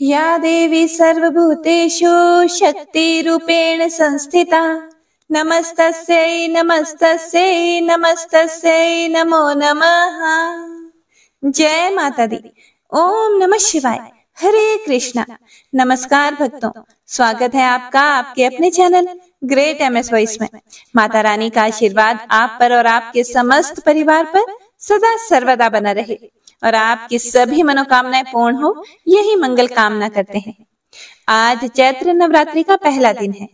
या देवी सर्वभूतेषु शक्तिरूपेण संस्थिता नमस्तस्यै नमस्तस्यै नमस्तस्यै नमो नमः जय माता दी ओम नमः शिवाय हरे कृष्णा नमस्कार भक्तों स्वागत है आपका आपके अपने channel great M S voice में माता रानी का आशीर्वाद आप पर और आपके समस्त परिवार पर सदा सर्वदा बना रहे और आपकी सभी मनोकामनाएं पूर्ण हो यही मंगल कामना करते हैं आज चैत्र नवरात्रि का पहला दिन है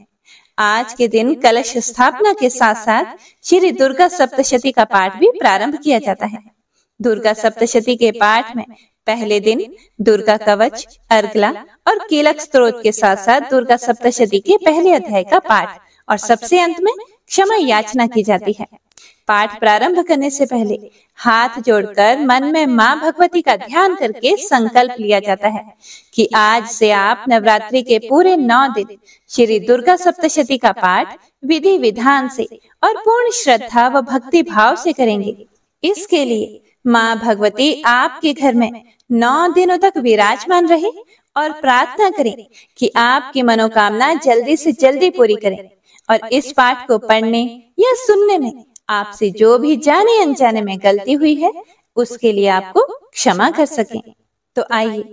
आज के दिन कलश स्थापना के साथ साथ श्री दुर्गा सप्तशती का पाठ भी प्रारंभ किया जाता है दुर्गा सप्तशती के पाठ में पहले दिन दुर्गा कवच अर्गला और केलक स्त्रोत के साथ साथ दुर्गा सप्तशती के पहले अध्याय का पाठ और सबसे अंत में क्षमा याचना की जाती है पाठ प्रारंभ करने से पहले हाथ जोड़कर मन में माँ भगवती का ध्यान करके संकल्प लिया जाता है कि आज से आप नवरात्रि के पूरे नौ दिन श्री दुर्गा सप्तशती का पाठ विधि विधान से और पूर्ण श्रद्धा व भक्ति भाव से करेंगे इसके लिए माँ भगवती आपके घर में नौ दिनों तक विराजमान रहे और प्रार्थना करें कि आपकी मनोकामना जल्दी से जल्दी पूरी करें और इस पाठ को पढ़ने या सुनने में आपसे जो भी जाने अनजाने में गलती हुई है उसके लिए आपको क्षमा कर सके तो आइए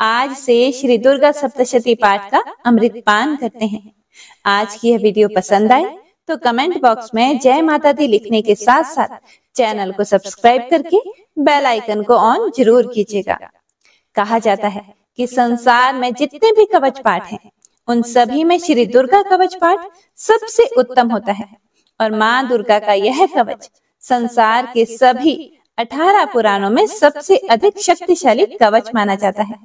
आज से श्री दुर्गा सप्तशती पाठ का अमृत पान करते हैं आज की यह वीडियो पसंद आए तो कमेंट बॉक्स में जय माता दी लिखने के साथ साथ चैनल को सब्सक्राइब करके बेल आइकन को ऑन जरूर कीजिएगा कहा जाता है कि संसार में जितने भी कवच पाठ हैं उन सभी में श्री दुर्गा कवच पाठ सबसे उत्तम होता है और माँ दुर्गा का यह कवच संसार के सभी अठारह पुराणों में सबसे अधिक शक्तिशाली कवच माना जाता है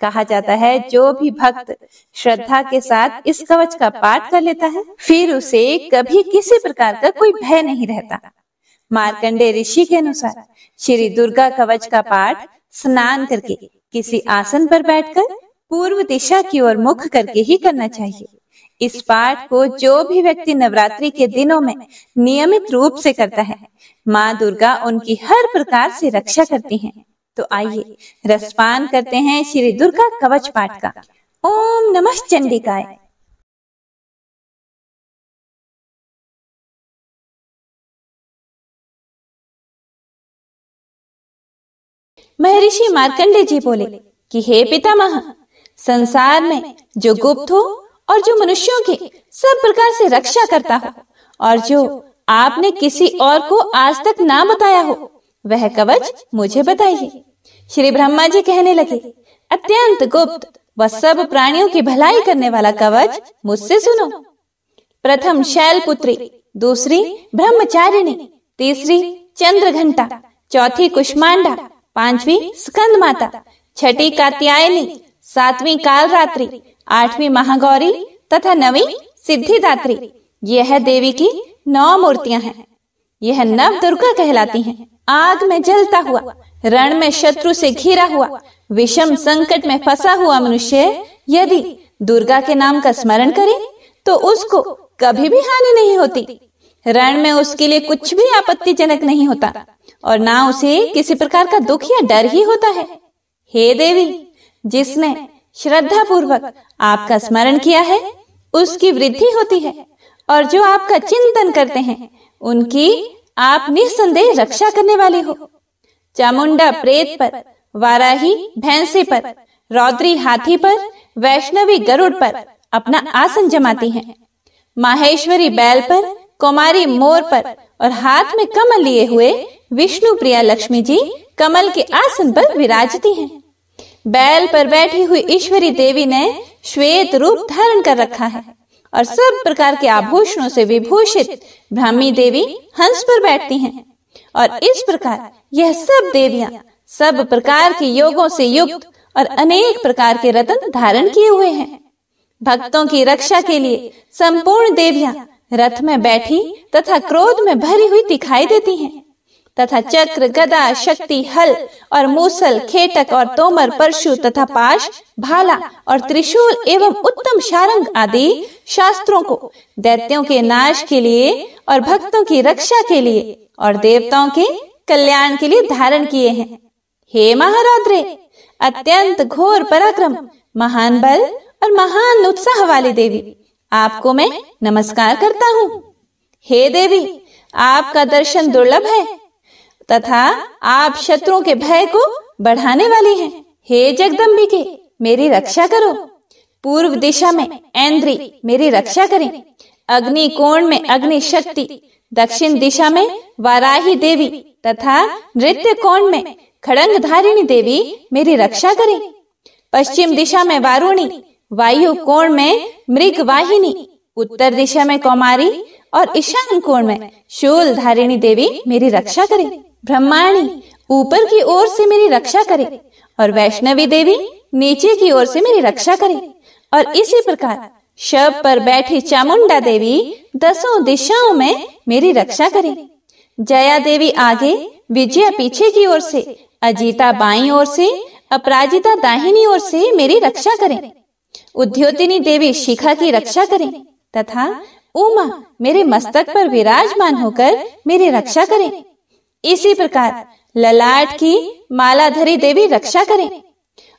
कहा जाता है जो भी भक्त श्रद्धा के साथ इस कवच का पाठ कर लेता है फिर उसे कभी किसी प्रकार का कोई भय नहीं रहता मार्कंडे ऋषि के अनुसार श्री दुर्गा कवच का पाठ स्नान करके किसी आसन पर बैठकर पूर्व दिशा की ओर मुख करके ही करना चाहिए इस पाठ को जो भी व्यक्ति नवरात्रि के दिनों में नियमित रूप से करता है माँ दुर्गा उनकी हर प्रकार से रक्षा करती हैं। तो आइए रसपान करते हैं श्री दुर्गा कवच पाठ का ओम नमः चंडिकाए महर्षि मार्कंडे जी बोले कि हे पितामह संसार में जो गुप्त हो और जो मनुष्यों की सब प्रकार से रक्षा करता हो और जो आपने किसी और को आज तक ना बताया हो वह कवच मुझे बताइए श्री ब्रह्मा जी कहने लगे अत्यंत गुप्त व सब प्राणियों की भलाई करने वाला कवच मुझसे सुनो प्रथम शैल पुत्री दूसरी ब्रह्मचारिणी तीसरी चंद्र घंटा चौथी कुष्मांडा पांचवी स्कंद माता छठी कात्यायनी सातवीं कालरात्रि आठवीं महागौरी तथा नवी सिद्धिदात्री यह देवी की नौ मूर्तियां हैं यह नव दुर्गा कहलाती हैं। आग में जलता हुआ रण में शत्रु से घिरा हुआ विषम संकट में फंसा हुआ मनुष्य यदि दुर्गा के नाम का स्मरण करे तो उसको कभी भी हानि नहीं होती रण में उसके लिए कुछ भी आपत्तिजनक नहीं होता और ना उसे किसी प्रकार का दुख या डर ही होता है हे देवी जिसने श्रद्धा पूर्वक आपका स्मरण किया है उसकी वृद्धि होती है और जो आपका चिंतन करते हैं उनकी आप निसंदेह रक्षा करने वाले हो चामुंडा प्रेत पर वाराही भैंसे पर रौद्री हाथी पर वैष्णवी गरुड़ पर अपना आसन जमाती हैं। माहेश्वरी बैल पर कुमारी मोर पर और हाथ में कमल लिए हुए विष्णु प्रिया लक्ष्मी जी कमल के आसन पर विराजती हैं। बैल पर बैठी हुई ईश्वरी देवी ने श्वेत रूप धारण कर रखा है और सब प्रकार के आभूषणों से विभूषित ब्राह्मी देवी हंस पर बैठती हैं और इस प्रकार यह सब देवियां सब प्रकार के योगों से युक्त और अनेक प्रकार के रतन धारण किए हुए हैं भक्तों की रक्षा के लिए संपूर्ण देवियां रथ में बैठी तथा क्रोध में भरी हुई दिखाई देती हैं। तथा चक्र गदा शक्ति हल और मूसल खेटक और तोमर परशु तथा पाश भाला और त्रिशूल एवं उत्तम शारंग आदि शास्त्रों को दैत्यों के नाश के लिए और भक्तों की रक्षा के लिए और देवताओं के कल्याण के लिए धारण किए हैं हे महारौद्रे अत्यंत घोर पराक्रम महान बल और महान उत्साह वाली देवी आपको मैं नमस्कार करता हूँ हे देवी आपका दर्शन दुर्लभ है तथा आप शत्रुओं के भय को बढ़ाने वाली हैं। हे जगदम्बिके मेरी रक्षा करो पूर्व दिशा में ऐन्द्री मेरी रक्षा करें अग्नि कोण में अग्नि शक्ति दक्षिण दिशा में वाराही देवी तथा नृत्य कोण में खड़ंग धारिणी देवी मेरी रक्षा करें पश्चिम दिशा में वारुणी वायु कोण में मृग वाहिनी उत्तर दिशा में कौमारी और ईशान कोण में शूल धारिणी देवी मेरी रक्षा करे ब्रह्मणी ऊपर की ओर से मेरी रक्षा करे और वैष्णवी देवी नीचे की ओर से मेरी रक्षा करे और इसी प्रकार शव पर बैठी चामुंडा देवी दसों दिशाओं में मेरी रक्षा करे जया देवी आगे विजया पीछे की ओर से अजीता बाई ओर से अपराजिता दाहिनी ओर से मेरी रक्षा करें उद्योतिनी देवी शिखा की रक्षा करें तथा उमा मेरे मस्तक पर विराजमान होकर मेरी रक्षा करें इसी प्रकार ललाट की मालाधरी देवी रक्षा करें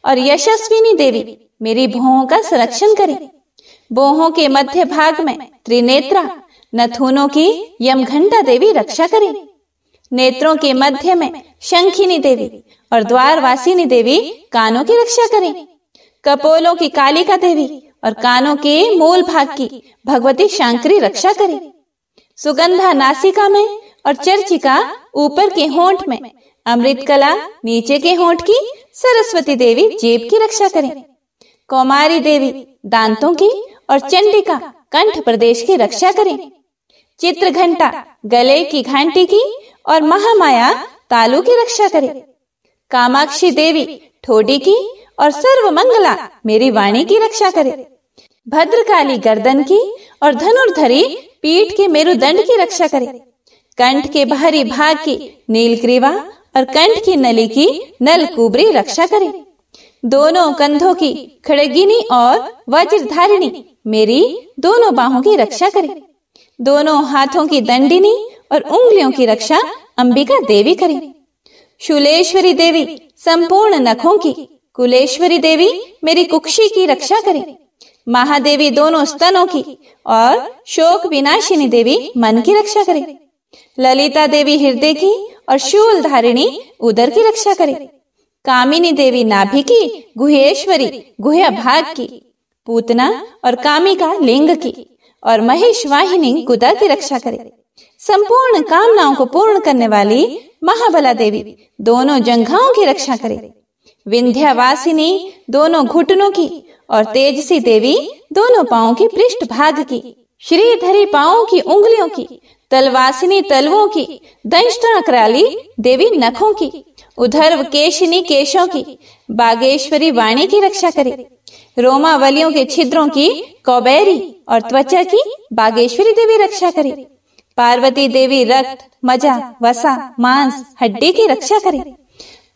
और यशस्विनी देवी मेरी भोहों का संरक्षण करें बोहों के मध्य भाग में त्रिनेत्रा नथुनों की यमघंटा देवी रक्षा करें नेत्रों के मध्य में शंखिनी देवी और द्वारवासिनी देवी कानों की रक्षा करें कपोलों की कालिका देवी और कानों के मूल भाग की भगवती शंकरी रक्षा करे सुगंधा नासिका में और चर्चिका ऊपर के होंठ में अमृत कला नीचे के होंठ की सरस्वती देवी जेब की रक्षा करें कौमारी देवी दांतों की और चंडिका कंठ प्रदेश की रक्षा करें चित्र घंटा गले की घंटी की और महामाया तालु की रक्षा करें कामाक्षी देवी ठोडी की और सर्व मंगला मेरी वाणी की रक्षा करे भद्रकाली गर्दन की और धनुर्धरी पीठ के मेरुदंड की रक्षा करे कंठ के बाहरी भाग की नीलग्रीवा और कंठ की नली की नल कुबरी रक्षा करे दोनों कंधों की खड़गिनी और वज्रधारिणी मेरी दोनों बाहों की रक्षा करे दोनों हाथों की दंडिनी और उंगलियों की रक्षा अंबिका देवी करे शूलेश्वरी देवी संपूर्ण नखों की कुलेश्वरी देवी मेरी कुक्षी की रक्षा करे महादेवी दोनों स्तनों की और शोक विनाशिनी देवी मन की रक्षा करे ललिता देवी हृदय की और शूल धारिणी उदर की रक्षा करे कामिनी देवी नाभि की गुहेश्वरी गुहे भाग की पूतना और कामिका लिंग की और महेश वाहिनी गुदा की रक्षा करे संपूर्ण कामनाओं को पूर्ण करने वाली महाबला देवी दोनों जंघाओं की रक्षा करे विंध्यावासिनी दोनों घुटनों की और तेजसी देवी दोनों पाओ की पृष्ठ भाग की श्रीधरी पाओ की उंगलियों की तलवासिनी तलवों की दंशना देवी नखों की उधर केशिनी केशों की बागेश्वरी वाणी की रक्षा करे रोमावलियों के छिद्रों की कौबेरी और त्वचा की बागेश्वरी देवी रक्षा करे पार्वती देवी रक्त मजा वसा मांस हड्डी की रक्षा करे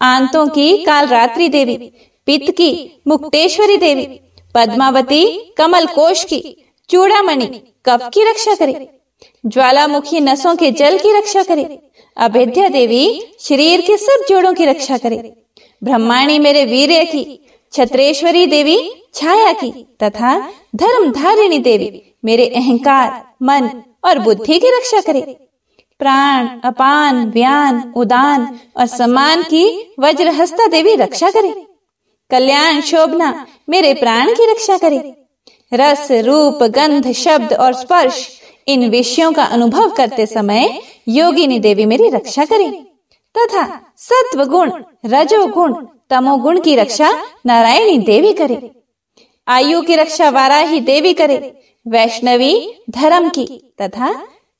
आंतों की कालरात्रि देवी पित्त की मुक्तेश्वरी देवी पद्मावती कमल कोश की चूड़ामणि कफ की रक्षा करे ज्वालामुखी नसों के जल की रक्षा करे अभेद्या देवी शरीर के सब जोड़ों की रक्षा करे ब्रह्माणी मेरे वीर की छत्रेश्वरी देवी छाया की तथा धर्म धारिणी देवी मेरे अहंकार मन और बुद्धि की रक्षा करे प्राण अपान व्यान उदान और सम्मान की वज्रहस्ता देवी रक्षा करे कल्याण शोभना मेरे प्राण की रक्षा करे रस रूप गंध शब्द और स्पर्श इन विषयों का अनुभव करते समय योगिनी देवी मेरी रक्षा करे तथा सत्व गुण रजोगुण तमोगुण की रक्षा नारायणी देवी करे आयु की रक्षा वाराही देवी करे वैष्णवी धर्म की तथा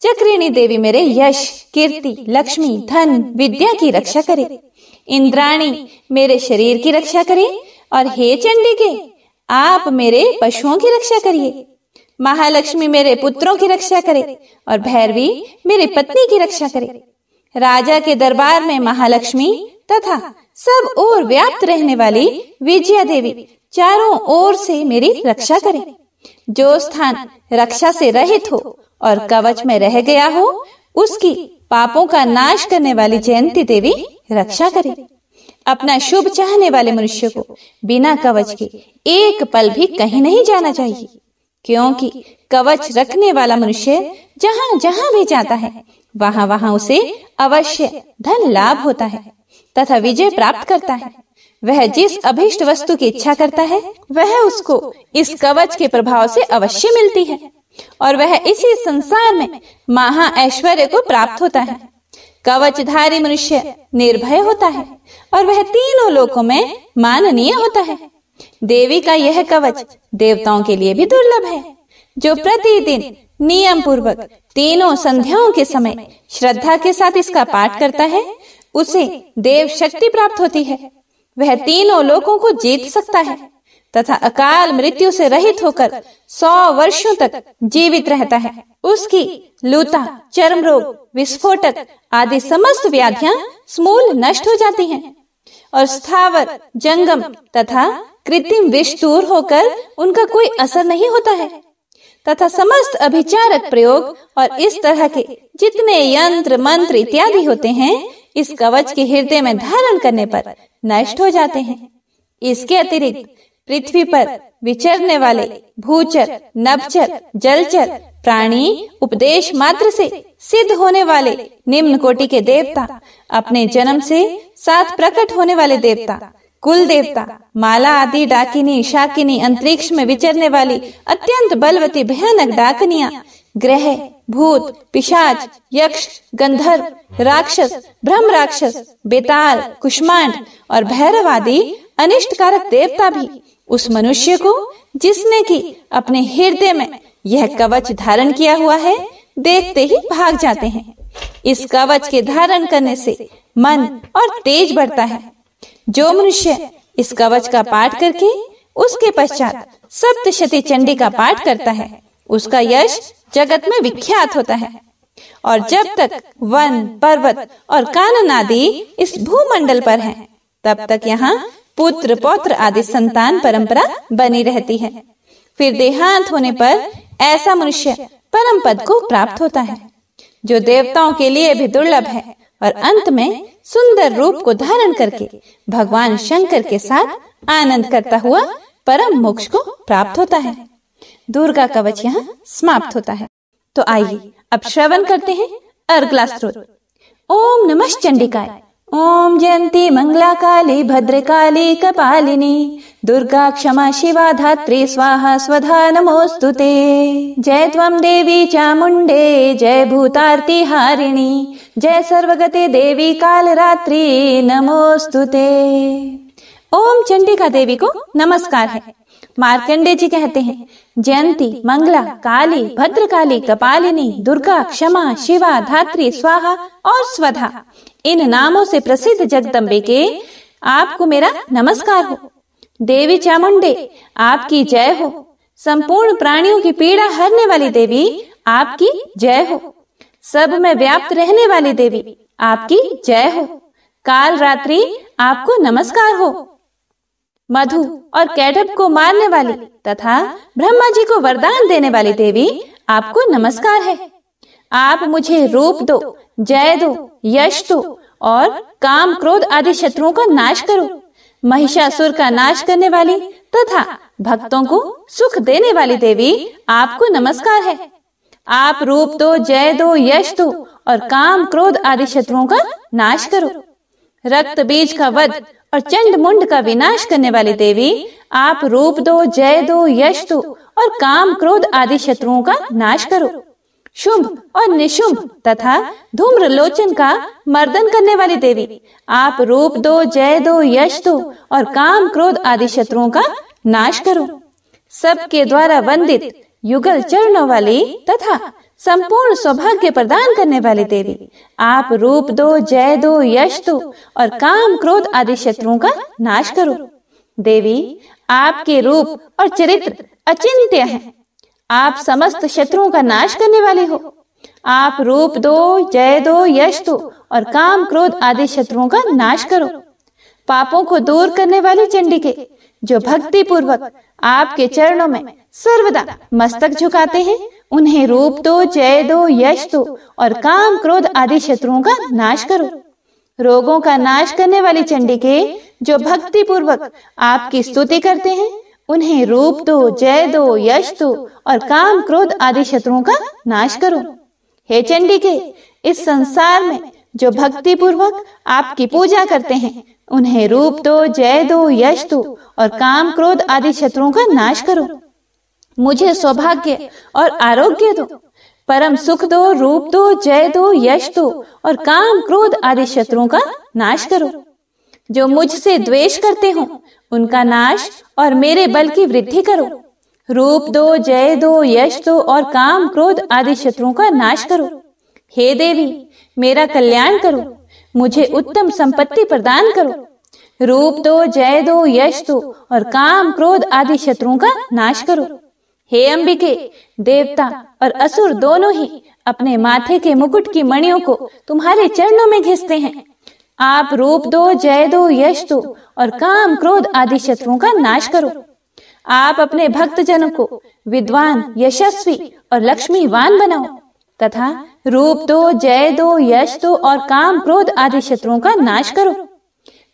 चक्रिणी देवी मेरे यश कीर्ति लक्ष्मी धन विद्या की रक्षा करे इंद्राणी मेरे शरीर की रक्षा करे और हे चंडी के आप मेरे पशुओं की रक्षा करिए महालक्ष्मी मेरे पुत्रों की रक्षा करे और भैरवी मेरे पत्नी की रक्षा करे राजा के दरबार में महालक्ष्मी तथा सब ओर व्याप्त रहने वाली विजया देवी चारों ओर से मेरी रक्षा करें जो स्थान रक्षा से रहित हो और कवच में रह गया हो उसकी पापों का नाश करने वाली जयंती देवी रक्षा करे अपना शुभ चाहने वाले मनुष्य को बिना कवच के एक पल भी कहीं नहीं जाना चाहिए क्योंकि कवच रखने वाला मनुष्य जहाँ जहाँ भी जाता है वहाँ वहाँ उसे अवश्य धन लाभ होता है तथा विजय प्राप्त करता है वह जिस अभिष्ट वस्तु की इच्छा करता है वह उसको इस कवच के प्रभाव से अवश्य मिलती है और वह इसी संसार में महा ऐश्वर्य को प्राप्त होता है कवचधारी मनुष्य निर्भय होता है और वह तीनों लोकों में माननीय होता है देवी का यह कवच देवताओं के लिए भी दुर्लभ है जो प्रतिदिन नियम पूर्वक तीनों संध्याओं के समय श्रद्धा के साथ इसका पाठ करता है उसे देव शक्ति प्राप्त होती है वह तीनों लोगों को जीत सकता है तथा अकाल मृत्यु से रहित होकर सौ वर्षों तक जीवित रहता है उसकी लूता चर्म रोग विस्फोटक आदि समस्त व्याधियां स्मूल नष्ट हो जाती हैं और स्थावर जंगम तथा कृत्रिम विष दूर होकर उनका कोई असर नहीं होता है तथा समस्त अभिचारक प्रयोग और इस तरह के जितने यंत्र मंत्र इत्यादि होते हैं इस कवच के हृदय में धारण करने पर नष्ट हो जाते हैं इसके अतिरिक्त पृथ्वी पर विचरने वाले भूचर नवचर जलचर प्राणी उपदेश मात्र से सिद्ध होने वाले निम्न कोटि के देवता अपने जन्म से साथ प्रकट होने वाले देवता कुल देवता माला आदि डाकिनी शाकिनी अंतरिक्ष में विचरने वाली अत्यंत बलवती भयानक डाकनिया ग्रह भूत पिशाच यक्ष गंधर्व राक्षस ब्रह्म राक्षस बेताल कुष्मांड और भैरव आदि अनिष्ट कारक देवता भी उस मनुष्य को जिसने की अपने हृदय में यह कवच धारण किया हुआ है देखते ही भाग जाते हैं इस कवच के धारण करने से मन और तेज बढ़ता है जो मनुष्य इस कवच का पाठ करके उसके पश्चात सप्तशती चंडी का पाठ करता है उसका यश जगत में विख्यात होता है और जब तक वन पर्वत और कानन आदि इस भूमंडल पर हैं, तब तक यहाँ पुत्र पौत्र आदि संतान परंपरा बनी रहती है फिर देहांत होने पर ऐसा मनुष्य परम पद को प्राप्त होता है जो देवताओं के लिए भी दुर्लभ है और अंत में सुंदर रूप को धारण करके भगवान शंकर के साथ आनंद करता हुआ परम मोक्ष को प्राप्त होता है दुर्गा कवच यहाँ समाप्त होता है तो आइए अब श्रवण करते हैं अर्घला स्त्रोत ओम नमः चंडिकाय ओम जयंती मंगला काली भद्र काली कपालिनी दुर्गा क्षमा शिवा धात्री स्वाहा स्वधा नमोस्तु ते जय तम देवी चामुंडे जय भूतार्ती हारिणी जय सर्वगते देवी कालरात्रि नमोस्तु ते ओम चंडिका देवी को नमस्कार है मार्कंडे जी कहते हैं जयंती मंगला काली भद्रकाली कपालिनी दुर्गा क्षमा शिवा धात्री स्वाहा और स्वधा इन नामों से प्रसिद्ध जगदम्बे के आपको मेरा नमस्कार हो देवी चामुंडे आपकी जय हो संपूर्ण प्राणियों की पीड़ा हरने वाली देवी आपकी जय हो सब में व्याप्त रहने वाली देवी आपकी जय हो काल रात्रि आपको नमस्कार हो मधु और कैडप को मारने वाली तथा ब्रह्मा जी को वरदान देने वाली देवी आपको नमस्कार है आप मुझे रूप दो जय दो यश दो और काम क्रोध आदि शत्रुओं का नाश करो महिषासुर का नाश करने वाली तथा भक्तों को सुख देने वाली देवी आपको नमस्कार है आप रूप दो जय दो यश दो और काम क्रोध आदि शत्रुओं का नाश करो रक्त बीज का वध और चंड मुंड का विनाश करने वाली देवी आप रूप दो जय दो यश दो और काम क्रोध आदि शत्रुओं का नाश करो शुभ और निशुभ तथा धूम्र लोचन का मर्दन करने वाली देवी आप रूप दो जय दो यश दो और काम क्रोध आदि शत्रुओं का नाश करो सबके द्वारा वंदित युगल चरणों वाली तथा संपूर्ण सौभाग्य प्रदान करने वाली देवी आप रूप दो जय दो यश दो और काम क्रोध आदि शत्रुओं का नाश करो देवी आपके रूप और चरित्र अचिंत्य है आप समस्त शत्रुओं का नाश करने वाले हो आप रूप दो जय दो यश दो और काम क्रोध आदि शत्रुओं का नाश करो पापों को दूर करने वाली के जो भक्ति पूर्वक आपके चरणों में सर्वदा मस्तक झुकाते हैं उन्हें रूप दो जय दो यश दो और काम क्रोध आदि शत्रुओं का नाश करो रोगों का नाश करने वाली चंडी के जो भक्ति पूर्वक आपकी स्तुति करते हैं उन्हें रूप दो जय दो यश दो और काम क्रोध आदि शत्रुओं का नाश करो हे चंडी के इस संसार में जो भक्ति पूर्वक आपकी पूजा करते हैं उन्हें रूप दो जय दो यश दो और काम क्रोध आदि शत्रुओं का नाश करो मुझे सौभाग्य और आरोग्य दो परम सुख दो रूप दो जय दो यश दो और काम क्रोध आदि शत्रुओं का नाश करो जो मुझसे द्वेष करते हो उनका नाश और मेरे बल की वृद्धि करो रूप दो जय दो यश दो और काम क्रोध आदि शत्रुओं का नाश करो हे देवी मेरा कल्याण करो मुझे उत्तम संपत्ति प्रदान करो रूप दो जय दो यश दो और काम क्रोध आदि शत्रुओं का नाश करो हे अंबिके देवता और असुर दोनों ही अपने माथे के मुकुट की मणियों को तुम्हारे चरणों में घिसते हैं आप रूप दो जय दो यश दो और काम क्रोध आदि शत्रुओं का नाश करो आप अपने भक्तजनों को विद्वान यशस्वी और लक्ष्मीवान बनाओ तथा रूप दो तो, जय दो तो, यश दो तो और काम क्रोध आदि शत्रुओं का नाश करो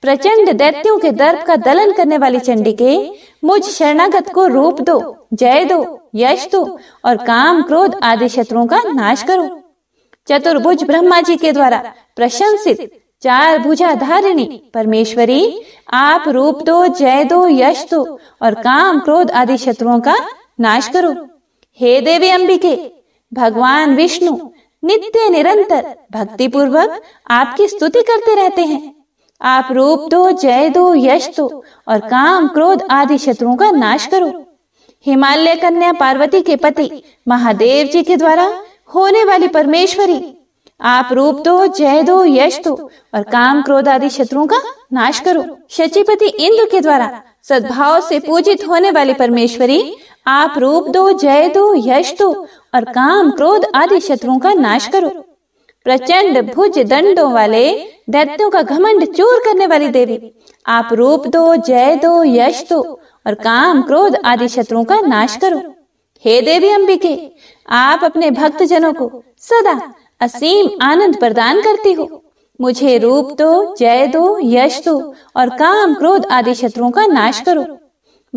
प्रचंड दैत्यों के दर्प का दलन करने वाली के मुझ शरणागत को रूप दो जय दो यश दो और काम क्रोध आदि शत्रुओं का नाश करो चतुर्भुज ब्रह्मा जी के द्वारा प्रशंसित चार भुजा धारिणी परमेश्वरी आप रूप दो जय दो यश दो और काम क्रोध आदि शत्रुओं का नाश करो हे देवी अंबिके भगवान विष्णु नित्य निरंतर भक्ति पूर्वक आपकी स्तुति करते रहते हैं आप रूप दो जय दो यश दो और काम क्रोध आदि शत्रुओं का नाश करो हिमालय कन्या पार्वती के पति महादेव जी के द्वारा होने वाली परमेश्वरी आप रूप दो जय दो यश दो और काम क्रोध आदि शत्रुओं का नाश करो शचिपति इंद्र के द्वारा सद्भाव से पूजित होने वाली परमेश्वरी आप रूप दो जय दो यश दो और काम क्रोध आदि शत्रुओं का नाश करो प्रचंड भुज दंडों वाले दैत्यों का घमंड चूर करने वाली देवी आप रूप दो जय दो यश दो और काम क्रोध आदि शत्रुओं का नाश करो हे देवी अंबिके आप अपने भक्त जनों को सदा असीम आनंद प्रदान करती हो मुझे रूप दो जय दो यश दो और काम क्रोध आदि शत्रुओं का नाश करो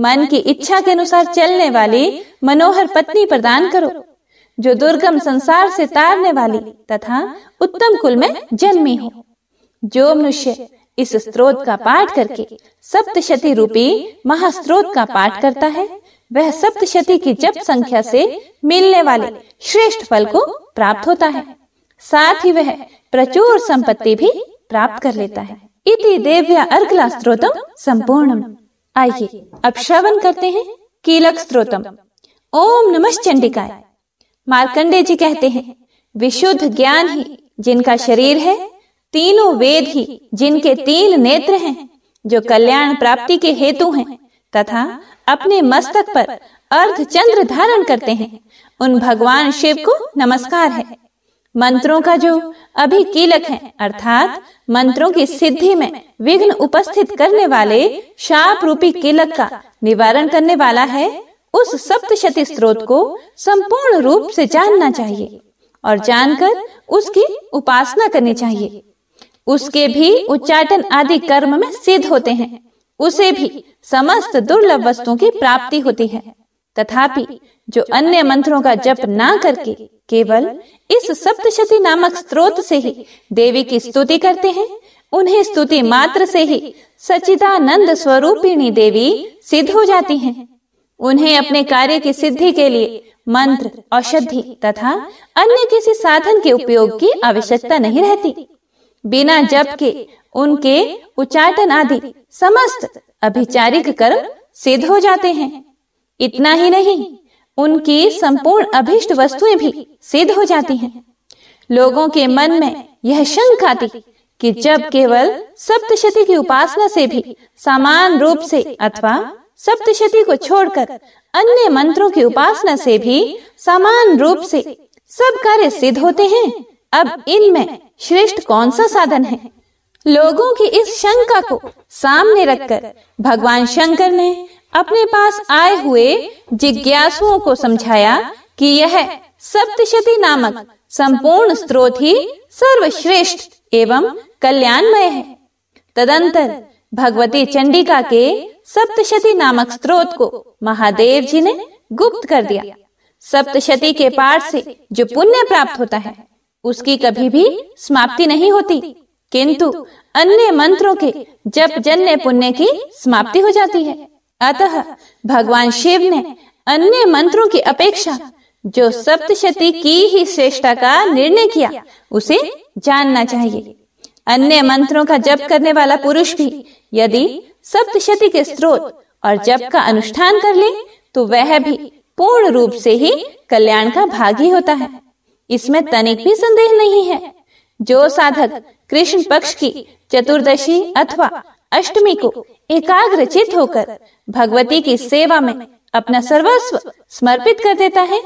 मन की इच्छा के अनुसार चलने वाली मनोहर पत्नी प्रदान करो जो दुर्गम संसार से तारने वाली तथा उत्तम कुल में जन्मी हो जो मनुष्य इस स्त्रोत का पाठ करके सप्तशती रूपी महास्त्रोत का पाठ करता है वह सप्तशती की जप संख्या से मिलने वाले श्रेष्ठ फल को प्राप्त होता है साथ ही वह प्रचुर संपत्ति भी प्राप्त कर लेता है इति देव्या अर्घला स्त्रोतम संपूर्णम आइए अब श्रवण करते हैं कीलक स्त्रोतम ओम नमः मार्कंडे जी कहते हैं विशुद्ध ज्ञान ही जिनका शरीर है तीनों वेद ही जिनके तीन नेत्र हैं जो कल्याण प्राप्ति के हेतु हैं तथा अपने मस्तक पर अर्ध चंद्र धारण करते हैं उन भगवान शिव को नमस्कार है मंत्रों का जो अभी कीलक है अर्थात मंत्रों की सिद्धि में विघ्न उपस्थित करने वाले शाप रूपी कीलक का निवारण करने वाला है उस सप्तशती स्त्रोत को संपूर्ण रूप से जानना चाहिए और जानकर उसकी उपासना करनी चाहिए उसके भी उच्चाटन आदि कर्म में सिद्ध होते हैं उसे भी समस्त दुर्लभ वस्तुओं की प्राप्ति होती है तथापि जो अन्य मंत्रों का जप ना करके केवल इस सप्तशती नामक स्त्रोत से ही देवी की स्तुति करते हैं उन्हें स्तुति मात्र से ही सचिदानंद स्वरूपिणी देवी सिद्ध हो जाती हैं। उन्हें अपने कार्य की सिद्धि के लिए मंत्र औषधि तथा अन्य किसी साधन के उपयोग की आवश्यकता नहीं रहती बिना जप के उनके उच्चाटन आदि समस्त अभिचारिक कर्म सिद्ध हो जाते हैं इतना ही नहीं उनकी संपूर्ण अभिष्ट वस्तुएं भी सिद्ध हो जाती हैं। लोगों के मन में यह शंका आती कि जब केवल सप्तशती की उपासना से भी समान रूप से अथवा सप्तशती को छोड़कर अन्य मंत्रों की उपासना से भी समान रूप से सब कार्य सिद्ध होते हैं अब इनमें श्रेष्ठ कौन सा साधन है लोगों की इस शंका को सामने रखकर भगवान शंकर ने अपने पास आए हुए जिज्ञासुओं को समझाया कि यह सप्तशती नामक संपूर्ण स्त्रोत ही सर्वश्रेष्ठ एवं कल्याणमय है तदंतर भगवती चंडिका के सप्तशती नामक स्रोत को महादेव जी ने गुप्त कर दिया सप्तशती के पार से जो पुण्य प्राप्त होता है उसकी कभी भी समाप्ति नहीं होती किंतु अन्य मंत्रों के जप जन्य पुण्य की समाप्ति हो जाती है अतः भगवान शिव ने अन्य मंत्रों की अपेक्षा जो सप्तशती की ही श्रेष्ठता का निर्णय किया उसे जानना चाहिए अन्य मंत्रों का जप करने वाला पुरुष भी यदि सप्तशति के स्रोत और जप का अनुष्ठान कर ले तो वह भी पूर्ण रूप से ही कल्याण का भागी होता है इसमें तनिक भी संदेह नहीं है जो साधक कृष्ण पक्ष की चतुर्दशी अथवा अष्टमी को एकाग्रचित होकर भगवती की सेवा में अपना सर्वस्व समर्पित कर देता है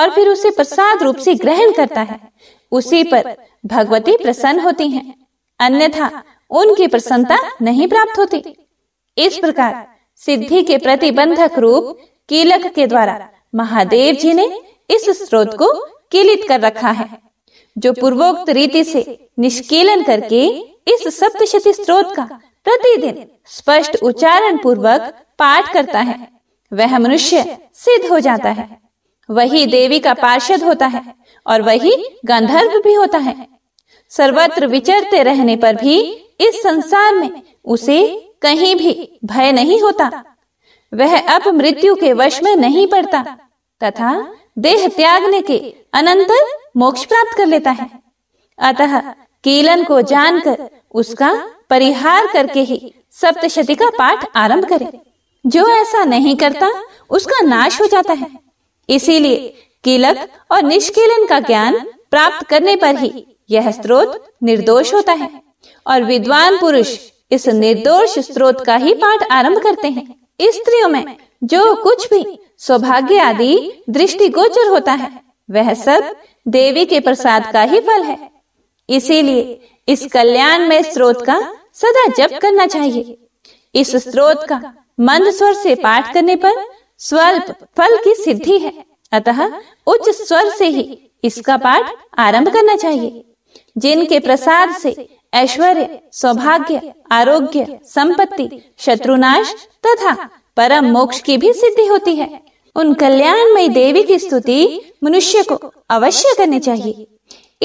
और फिर उसे प्रसाद रूप से ग्रहण करता है उसी पर भगवती प्रसन्न होती हैं। अन्यथा उनकी प्रसन्नता नहीं प्राप्त होती इस प्रकार सिद्धि के प्रतिबंधक रूप कीलक के द्वारा महादेव जी ने इस स्रोत को कीलित कर रखा है जो पूर्वोक्त रीति से निष्कीलन करके इस सप्तशती स्रोत का प्रतिदिन स्पष्ट उच्चारण पूर्वक पाठ करता है वह मनुष्य सिद्ध हो जाता है वही देवी का पार्षद होता है और वही गंधर्व भी होता है सर्वत्र विचरते रहने पर भी इस संसार में उसे कहीं भी भय नहीं होता वह अब मृत्यु के वश में नहीं पड़ता तथा देह त्यागने के अनंतर मोक्ष प्राप्त कर लेता है अतः कीलन को जानकर उसका परिहार करके ही सप्तशती का पाठ आरंभ करे जो ऐसा नहीं करता उसका नाश हो जाता है इसीलिए कीलक और निष्कीलन का ज्ञान प्राप्त करने पर ही यह स्रोत निर्दोष होता है और विद्वान पुरुष इस निर्दोष स्त्रोत का ही पाठ आरंभ करते हैं स्त्रियों में जो कुछ भी सौभाग्य आदि दृष्टि गोचर होता है वह सब देवी के प्रसाद का ही फल है इसीलिए इस कल्याण में स्त्रोत का सदा जप करना चाहिए इस स्त्रोत का मंद स्वर से पाठ करने पर स्वल्प फल की सिद्धि है अतः उच्च स्वर से ही इसका पाठ आरंभ करना चाहिए जिनके प्रसाद से ऐश्वर्य सौभाग्य आरोग्य संपत्ति शत्रुनाश तथा परम मोक्ष की भी सिद्धि होती है उन कल्याणमयी देवी की स्तुति मनुष्य को अवश्य करनी चाहिए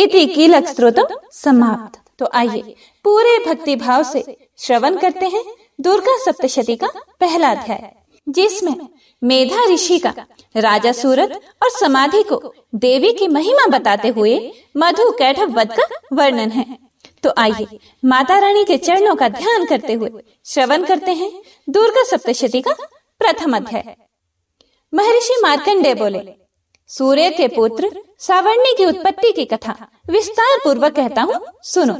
इति कीलक स्त्रोतम समाप्त तो आइए पूरे भक्ति भाव से श्रवण करते हैं दुर्गा सप्तशती का पहला अध्याय जिसमें मेधा ऋषि का राजा सूरत और समाधि को देवी की महिमा बताते हुए मधु कैठव वध का वर्णन है तो आइए माता रानी के चरणों का ध्यान करते हुए श्रवण करते हैं दुर्गा सप्तशती का प्रथम अध्याय महर्षि मार्कंडे बोले सूर्य के पुत्र सावर्णी की उत्पत्ति की कथा विस्तार पूर्वक कहता हूँ सुनो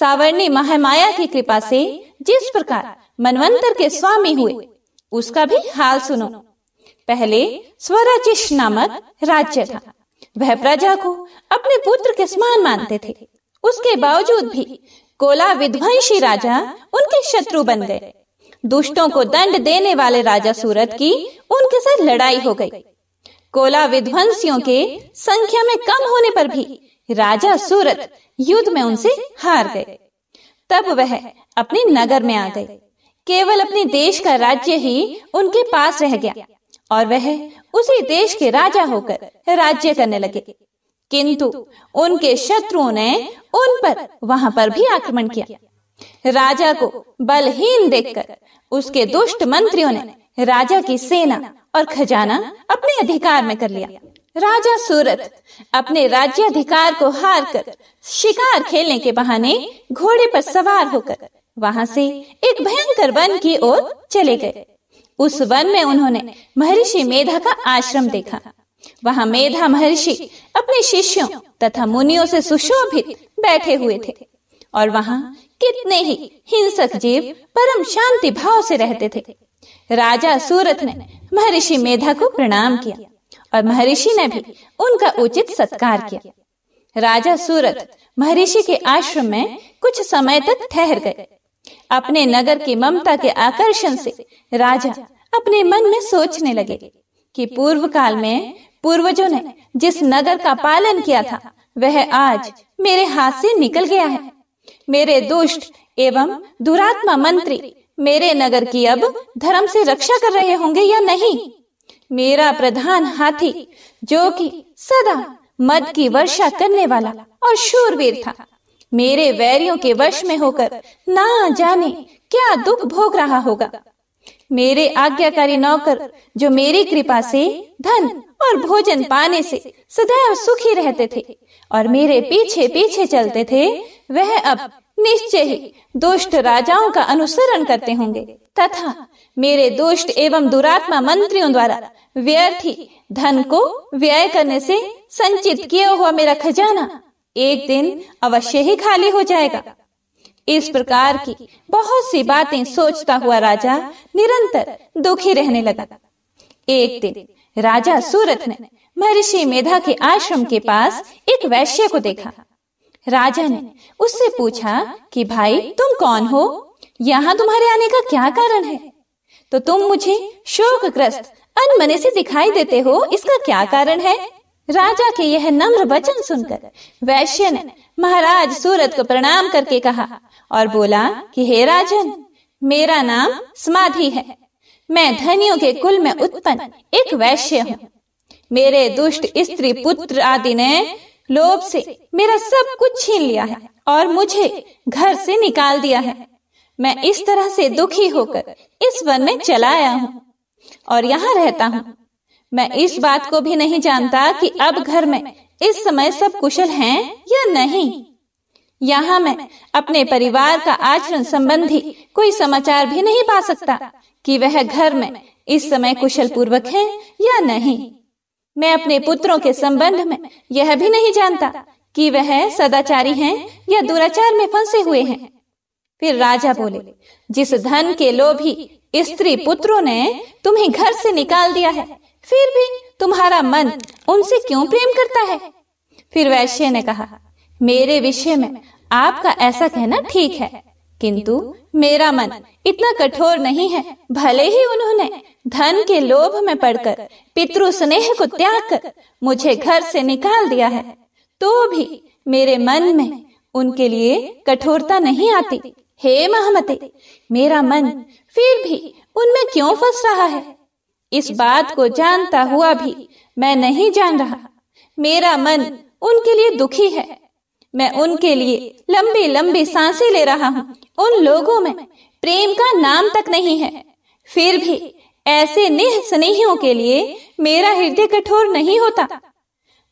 सावर्णी महामाया की कृपा से जिस प्रकार मनवंतर के स्वामी हुए उसका भी हाल सुनो पहले स्वराजिश नामक राज्य था वह प्रजा को अपने पुत्र के समान मानते थे उसके बावजूद भी कोला विध्वंसी राजा उनके शत्रु बन गए दुष्टों को दंड देने वाले राजा सूरत की उनके साथ लड़ाई हो गई कोला विध्वंसियों के संख्या में कम होने पर भी राजा सूरत युद्ध में उनसे हार गए तब वह अपने नगर में आ गए केवल अपने देश का राज्य ही उनके पास रह गया और वह उसी देश के राजा होकर राज्य करने लगे किंतु उनके शत्रुओं ने उन पर वहां पर भी आक्रमण किया राजा को बलहीन देखकर उसके दुष्ट मंत्रियों ने राजा की सेना और खजाना अपने अधिकार में कर लिया राजा सूरत अपने राज्य अधिकार को हार कर शिकार खेलने के बहाने घोड़े पर सवार होकर वहां से एक भयंकर वन की ओर चले गए उस वन में उन्होंने महर्षि मेधा का आश्रम देखा वहाँ मेधा महर्षि अपने शिष्यों तथा मुनियों से सुशोभित बैठे हुए थे और वहाँ कितने ही हिंसक जीव परम शांति भाव से रहते थे राजा सूरत ने महर्षि मेधा को प्रणाम किया और महर्षि ने भी उनका उचित सत्कार किया राजा सूरत महर्षि के आश्रम में कुछ समय तक ठहर गए अपने नगर की ममता के आकर्षण से राजा अपने मन में सोचने लगे कि पूर्व काल में पूर्वजों ने जिस नगर का पालन किया था वह आज मेरे हाथ से निकल गया है मेरे दुष्ट एवं दुरात्मा मंत्री मेरे नगर की अब धर्म से रक्षा कर रहे होंगे या नहीं मेरा प्रधान हाथी जो कि सदा मद की वर्षा करने वाला और शूरवीर था मेरे वैरियों के वश में होकर ना जाने क्या दुख भोग रहा होगा मेरे आज्ञाकारी नौकर जो मेरी कृपा से धन और भोजन पाने से सदैव सुखी रहते थे और मेरे पीछे पीछे चलते थे वह अब निश्चय ही दुष्ट राजाओं का अनुसरण करते होंगे तथा मेरे दुष्ट एवं दुरात्मा मंत्रियों द्वारा व्यर्थी धन को व्यय करने से संचित किया हुआ मेरा खजाना एक दिन अवश्य ही खाली हो जाएगा इस प्रकार की बहुत सी बातें सोचता हुआ राजा निरंतर दुखी रहने लगा एक दिन राजा सूरत ने महर्षि मेधा के आश्रम के पास एक वैश्य को देखा राजा ने उससे पूछा कि भाई तुम कौन हो यहाँ तुम्हारे आने का क्या कारण है तो तुम मुझे शोक ग्रस्त अनमने से दिखाई देते हो इसका क्या कारण है राजा के यह नम्र वचन सुनकर वैश्य ने महाराज सूरत को प्रणाम करके कहा और बोला कि हे राजन मेरा नाम समाधि है मैं धनियों के कुल में उत्पन्न एक वैश्य हूँ मेरे दुष्ट स्त्री पुत्र आदि ने लोभ से मेरा सब कुछ छीन लिया है और मुझे घर से निकाल दिया है मैं इस तरह से दुखी होकर इस वन में चला आया हूँ और यहाँ रहता हूँ मैं इस बात को भी नहीं जानता कि अब घर में इस समय सब कुशल हैं या नहीं यहाँ मैं अपने परिवार का आचरण संबंधी कोई समाचार भी नहीं पा सकता कि वह घर में इस समय कुशल पूर्वक है या नहीं मैं अपने पुत्रों के संबंध में यह भी नहीं जानता कि वह सदाचारी हैं या दुराचार में फंसे हुए हैं फिर राजा बोले जिस धन के लोभी स्त्री पुत्रों ने तुम्हें घर से निकाल दिया है फिर भी तुम्हारा मन उनसे क्यों प्रेम करता है फिर वैश्य ने कहा मेरे विषय में आपका ऐसा कहना ठीक है किंतु मेरा मन इतना कठोर नहीं है भले ही उन्होंने धन के लोभ में पड़कर पितृ स्नेह को त्याग कर मुझे घर से निकाल दिया है तो भी मेरे मन में उनके लिए कठोरता नहीं आती हे महामते मेरा मन फिर भी उनमें क्यों फंस रहा है इस बात को जानता हुआ भी मैं नहीं जान रहा मेरा मन उनके लिए दुखी है मैं उनके लिए लंबी लंबी सांसें ले रहा हूँ उन लोगों में प्रेम का नाम तक नहीं है फिर भी ऐसे निह स्नेहियों के लिए मेरा हृदय कठोर नहीं होता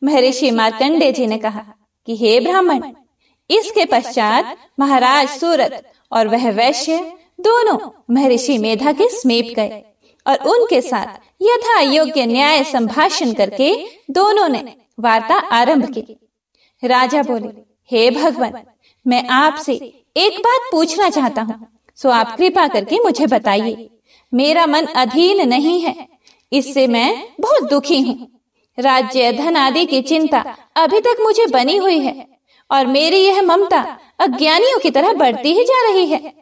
महर्षि मार्कंडे जी ने कहा कि हे ब्राह्मण इसके पश्चात महाराज सूरत और वह वैश्य दोनों महर्षि मेधा के समीप गए और उनके साथ यथा योग्य न्याय संभाषण करके दोनों ने वार्ता आरंभ की राजा बोले हे भगवान मैं आपसे एक बात पूछना चाहता हूँ सो आप कृपा करके मुझे बताइए मेरा मन अधीन नहीं है इससे मैं बहुत दुखी हूँ राज्य धन आदि की चिंता अभी तक मुझे बनी हुई है और मेरी यह ममता अज्ञानियों की तरह बढ़ती ही जा रही है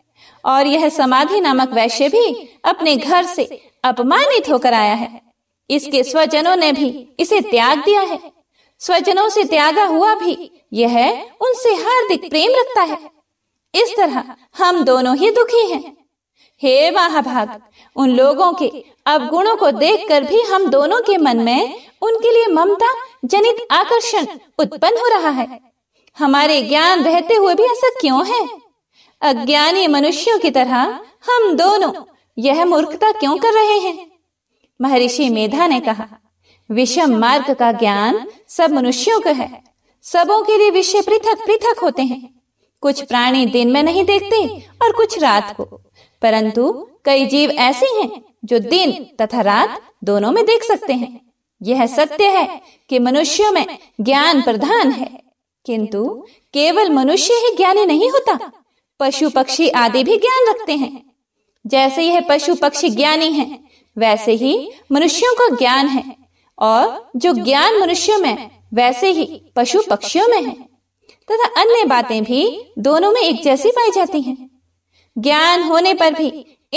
और यह समाधि नामक वैश्य भी अपने घर से अपमानित होकर आया है इसके स्वजनों ने भी इसे त्याग दिया है स्वजनों से त्यागा हुआ भी यह उनसे हार्दिक प्रेम रखता है इस तरह हम दोनों ही दुखी हैं। हे महाभाग उन लोगों के अवगुणों को देखकर भी हम दोनों के मन में उनके लिए ममता जनित आकर्षण उत्पन्न हो रहा है हमारे ज्ञान रहते हुए भी ऐसा क्यों है अज्ञानी मनुष्यों की तरह हम दोनों यह मूर्खता क्यों कर रहे हैं महर्षि मेधा ने कहा विषम मार्ग का ज्ञान सब मनुष्यों का है सबों के लिए विषय पृथक पृथक होते हैं कुछ प्राणी दिन में नहीं देखते और कुछ रात को परंतु कई जीव ऐसे हैं जो दिन तथा रात दोनों में देख सकते हैं यह सत्य है कि मनुष्यों में ज्ञान प्रधान है किंतु केवल मनुष्य ही ज्ञानी नहीं होता पशु पक्षी आदि भी ज्ञान रखते हैं जैसे यह पशु पक्षी ज्ञानी हैं, वैसे ही मनुष्यों का ज्ञान है और जो ज्ञान मनुष्यों में वैसे ही पशु पक्षियों में है तथा अन्य बातें भी दोनों में एक जैसी पाई जाती हैं। ज्ञान होने पर भी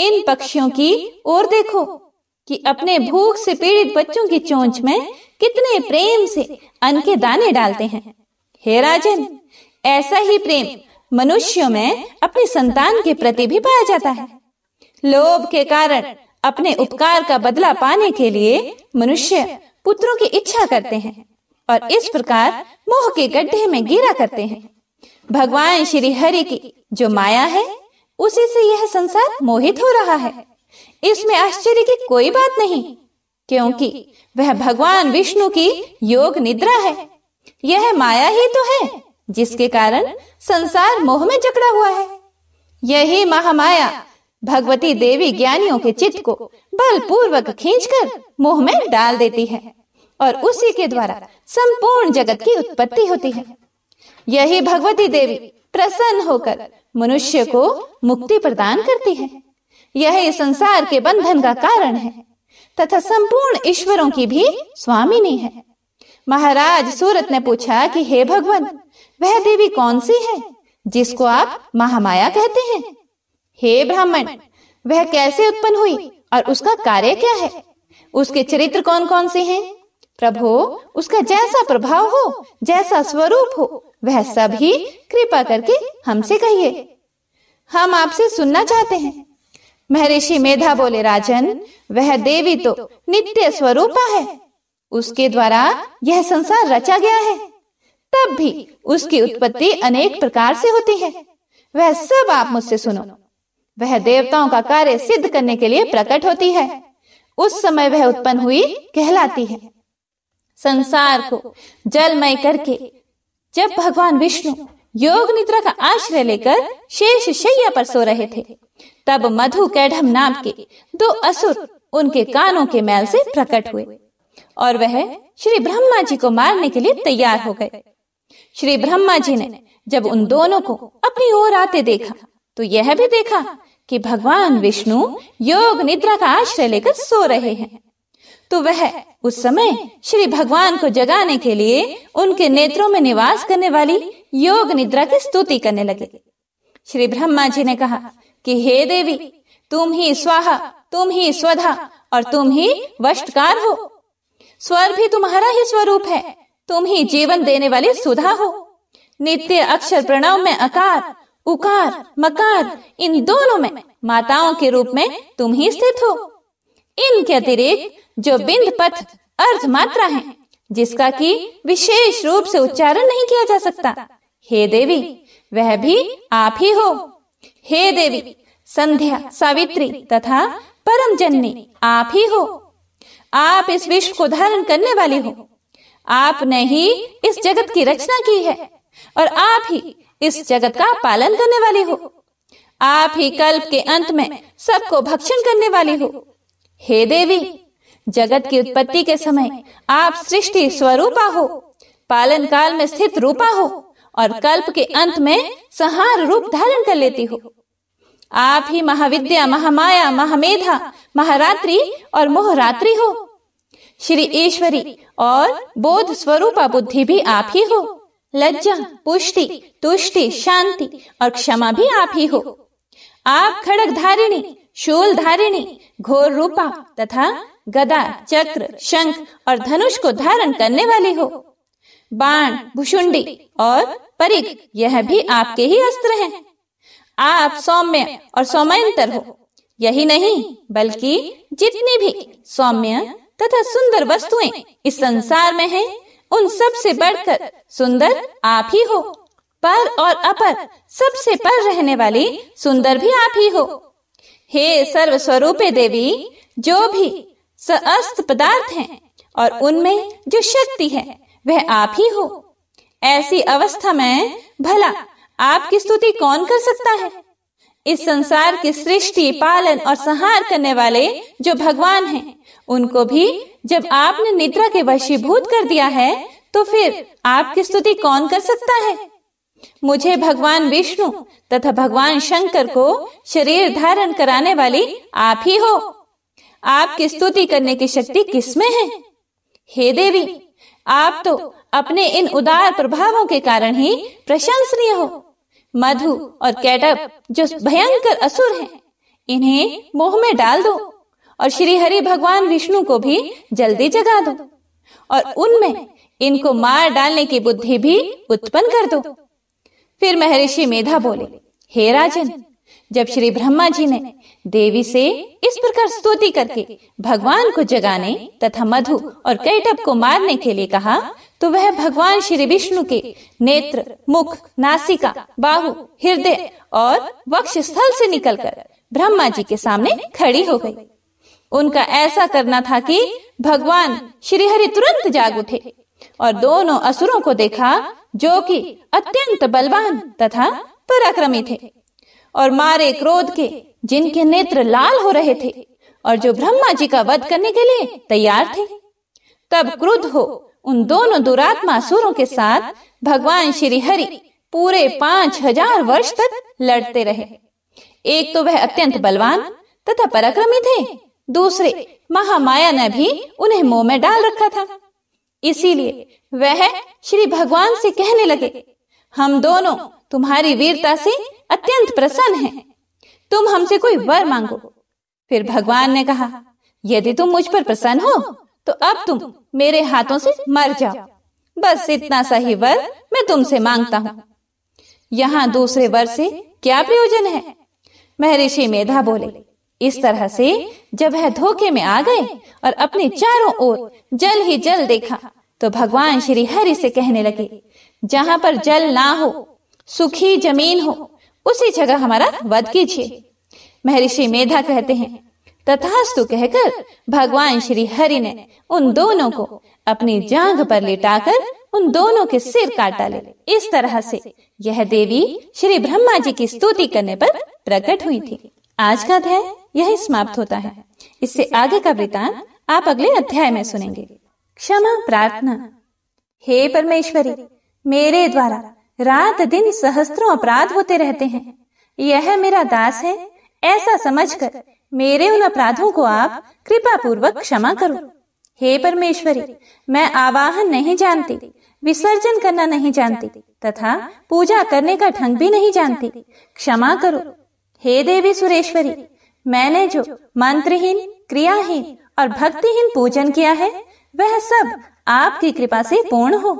इन पक्षियों की ओर देखो कि अपने भूख से पीड़ित बच्चों की चोंच में कितने प्रेम से अन्न के दाने डालते हैं हे राजन ऐसा ही प्रेम मनुष्यों में अपनी संतान के प्रति भी पाया जाता है लोभ के कारण अपने उपकार का बदला पाने के लिए मनुष्य पुत्रों की इच्छा करते हैं और इस प्रकार मोह के गड्ढे में गिरा करते हैं भगवान श्री हरि की जो माया है उसी से यह संसार मोहित हो रहा है इसमें आश्चर्य की कोई बात नहीं क्योंकि वह भगवान विष्णु की योग निद्रा है यह माया ही तो है जिसके कारण संसार मोह में जकड़ा हुआ है यही महामाया भगवती देवी ज्ञानियों के चित्त को बलपूर्वक खींचकर मोह में डाल देती है और उसी के द्वारा संपूर्ण जगत की उत्पत्ति होती है यही भगवती देवी प्रसन्न होकर मनुष्य को मुक्ति प्रदान करती है यही संसार के बंधन का कारण है तथा संपूर्ण ईश्वरों की भी स्वामी नहीं है महाराज सूरत ने पूछा कि हे भगवान वह देवी कौन सी है जिसको आप महामाया कहते हैं हे ब्राह्मण वह कैसे उत्पन्न हुई और उसका कार्य क्या है उसके चरित्र कौन कौन से हैं? प्रभो उसका जैसा प्रभाव हो जैसा स्वरूप हो वह सब ही कृपा करके हमसे कहिए हम आपसे सुनना चाहते हैं महर्षि मेधा बोले राजन वह देवी तो नित्य स्वरूपा है उसके द्वारा यह संसार रचा गया है तब भी उसकी उत्पत्ति अनेक प्रकार से होती है वह सब आप मुझसे सुनो वह देवताओं का कार्य सिद्ध करने के लिए प्रकट होती है उस समय वह उत्पन्न हुई कहलाती है संसार को जलमय करके जब भगवान विष्णु योग निद्रा का आश्रय लेकर शेष शैया पर सो रहे थे तब मधु कैडम नाम के दो असुर उनके कानों के मैल से प्रकट हुए और वह श्री ब्रह्मा जी को मारने के लिए तैयार हो गए श्री ब्रह्मा जी ने जब उन दोनों को अपनी ओर आते देखा तो यह भी देखा कि भगवान विष्णु योग निद्रा का आश्रय लेकर सो रहे हैं तो वह उस समय श्री भगवान को जगाने के लिए उनके नेत्रों में निवास करने वाली योग निद्रा की स्तुति करने लगे श्री ब्रह्मा जी ने कहा कि हे देवी तुम ही स्वाहा तुम ही स्वधा और तुम ही वष्टकार हो स्वर भी तुम्हारा ही स्वरूप है तुम ही जीवन देने वाली सुधा हो नित्य अक्षर प्रणव में अकार उकार मकार इन दोनों में माताओं के रूप में तुम ही स्थित हो इनके अतिरिक्त जो बिंद पथ अर्थ मात्रा है जिसका कि विशेष रूप से उच्चारण नहीं किया जा सकता हे देवी वह भी आप ही हो हे देवी संध्या सावित्री तथा परम जननी आप ही हो आप इस विश्व को धारण करने वाली हो आपने ही इस जगत की रचना की है और आप ही इस जगत का पालन करने वाले हो आप ही कल्प के अंत में सबको भक्षण करने वाले हो हे देवी जगत की उत्पत्ति के समय आप सृष्टि स्वरूपा हो पालन काल में स्थित रूपा हो और कल्प के अंत में सहार रूप धारण कर लेती हो आप ही महाविद्या महामाया महामेधा महारात्रि और मोहरात्रि हो श्री ईश्वरी और बोध स्वरूपा बुद्धि भी आप ही हो लज्जा पुष्टि तुष्टि शांति और क्षमा भी आप ही हो आप खड़क धारिणी शूल धारिणी घोर रूपा तथा गदा चक्र शंख और धनुष को धारण करने वाले हो बाण भुषुंडी और परिक यह भी आपके ही अस्त्र हैं। आप सौम्य और सौम्यंतर हो यही नहीं बल्कि जितनी भी सौम्य तथा सुंदर वस्तुएं इस संसार में हैं, उन सब से बढ़कर सुंदर आप ही हो पर और अपर सबसे पर रहने वाली सुंदर भी आप ही हो हे सर्व स्वरूपे देवी जो भी सअस्त पदार्थ हैं और उनमें जो शक्ति है वह आप ही हो ऐसी अवस्था में भला आपकी स्तुति कौन कर सकता है इस संसार की सृष्टि पालन और संहार करने वाले जो भगवान हैं, उनको भी जब आपने निद्रा के वशीभूत कर दिया है तो फिर आपकी स्तुति कौन कर सकता है मुझे भगवान विष्णु तथा भगवान शंकर को शरीर धारण कराने वाली आप ही हो आपकी स्तुति करने की शक्ति किसमें है हे देवी आप तो अपने इन उदार प्रभावों के कारण ही प्रशंसनीय हो मधु और कैटअप जो भयंकर असुर हैं, इन्हें मोह में डाल दो और श्री हरि भगवान विष्णु को भी जल्दी जगा दो और उनमें इनको मार डालने की बुद्धि भी उत्पन्न कर दो फिर महर्षि मेधा बोले हे राजन जब श्री ब्रह्मा जी ने देवी से इस प्रकार स्तुति करके भगवान को जगाने तथा मधु और कैटअप को मारने के लिए कहा तो वह भगवान श्री विष्णु के नेत्र मुख नासिका बाहु हृदय और वक्ष स्थल से निकलकर ब्रह्मा जी के सामने खड़ी हो गई उनका ऐसा करना था कि भगवान श्रीहरि तुरंत जाग उठे और दोनों असुरों को देखा जो कि अत्यंत बलवान तथा पराक्रमी थे और मारे क्रोध के जिनके नेत्र लाल हो रहे थे और जो ब्रह्मा जी का वध करने के लिए तैयार थे तब क्रुद्ध हो उन दोनों दुरात्मा सुरों के साथ भगवान श्री हरि पूरे पांच हजार वर्ष तक लड़ते रहे एक तो वह अत्यंत बलवान तथा पराक्रमी थे दूसरे महामाया ने भी उन्हें मोह में डाल रखा था इसीलिए वह श्री भगवान से कहने लगे हम दोनों तुम्हारी वीरता से अत्यंत प्रसन्न हैं। तुम हमसे कोई वर मांगो फिर भगवान ने कहा यदि तुम मुझ पर प्रसन्न हो तो अब तुम मेरे हाथों से मर जाओ बस इतना सा ही वर मैं तुमसे मांगता हूँ यहाँ दूसरे वर से क्या प्रयोजन है महर्षि मेधा बोले इस तरह से जब वह धोखे में आ गए और अपने चारों ओर जल ही जल देखा तो भगवान श्री हरि से कहने लगे जहाँ पर जल ना हो सुखी जमीन हो उसी जगह हमारा वध कीजिए महर्षि मेधा कहते हैं तथास्तु कहकर भगवान श्री हरि ने उन दोनों को अपनी जांघ पर लिटाकर उन दोनों के सिर काट डाले इस तरह से यह देवी श्री ब्रह्मा जी की स्तुति करने पर प्रकट हुई थी आज का अध्याय यही समाप्त होता है इससे आगे का वृतांत आप अगले अध्याय में सुनेंगे क्षमा प्रार्थना हे परमेश्वरी मेरे द्वारा रात दिन सहस्त्रों अपराध होते रहते हैं यह मेरा दास है ऐसा समझकर मेरे उन अपराधों को आप कृपा पूर्वक क्षमा करो हे परमेश्वरी मैं आवाहन नहीं जानती विसर्जन करना नहीं जानती तथा पूजा करने का ढंग भी नहीं जानती क्षमा करो हे देवी सुरेश्वरी मैंने जो मंत्रहीन क्रियाहीन और भक्तिहीन पूजन किया है वह सब आपकी कृपा से पूर्ण हो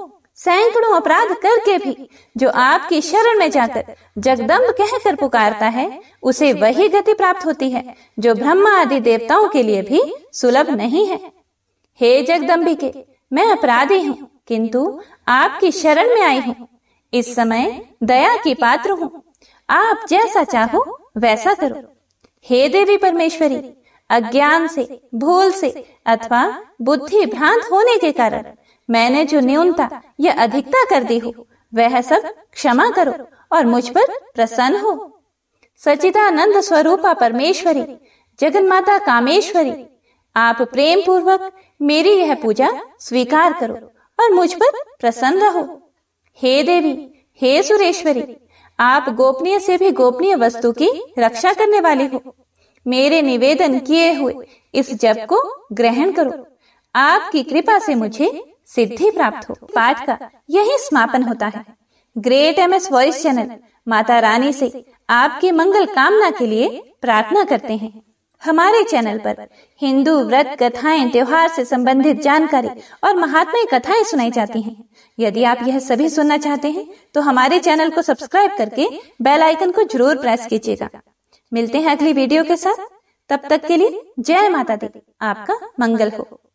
सैकड़ों अपराध करके भी जो आपकी शरण में जाकर जगदम्ब कहकर पुकारता है उसे वही गति प्राप्त होती है जो ब्रह्मा आदि देवताओं के लिए भी सुलभ नहीं है हे जगदम्बिके मैं अपराधी हूँ किंतु आपकी शरण में आई हूँ इस समय दया की पात्र हूँ आप जैसा चाहो वैसा करो हे देवी परमेश्वरी अज्ञान से भूल से अथवा बुद्धि भ्रांत होने के कारण मैंने जो न्यूनता या अधिकता कर दी हो वह सब क्षमा करो और मुझ पर प्रसन्न हो सचिदानंद स्वरूपा परमेश्वरी जगन माता कामेश्वरी आप प्रेम पूर्वक मेरी यह पूजा स्वीकार करो और मुझ पर प्रसन्न रहो हे देवी हे सुरेश्वरी आप गोपनीय से भी गोपनीय वस्तु की रक्षा करने वाली हो मेरे निवेदन किए हुए इस जप को ग्रहण करो आपकी कृपा से मुझे सिद्धि प्राप्त हो पाठ का यही समापन होता है great M S voice channel Mata Rani से आपकी मंगल कामना के लिए प्रार्थना करते हैं हमारे चैनल पर हिंदू व्रत कथाएं त्योहार से संबंधित जानकारी और महात्मा कथाएं सुनाई जाती हैं। यदि आप यह सभी सुनना चाहते हैं तो हमारे चैनल को सब्सक्राइब करके बेल आइकन को जरूर प्रेस कीजिएगा मिलते हैं अगली वीडियो के साथ तब तक के लिए जय माता दी आपका मंगल हो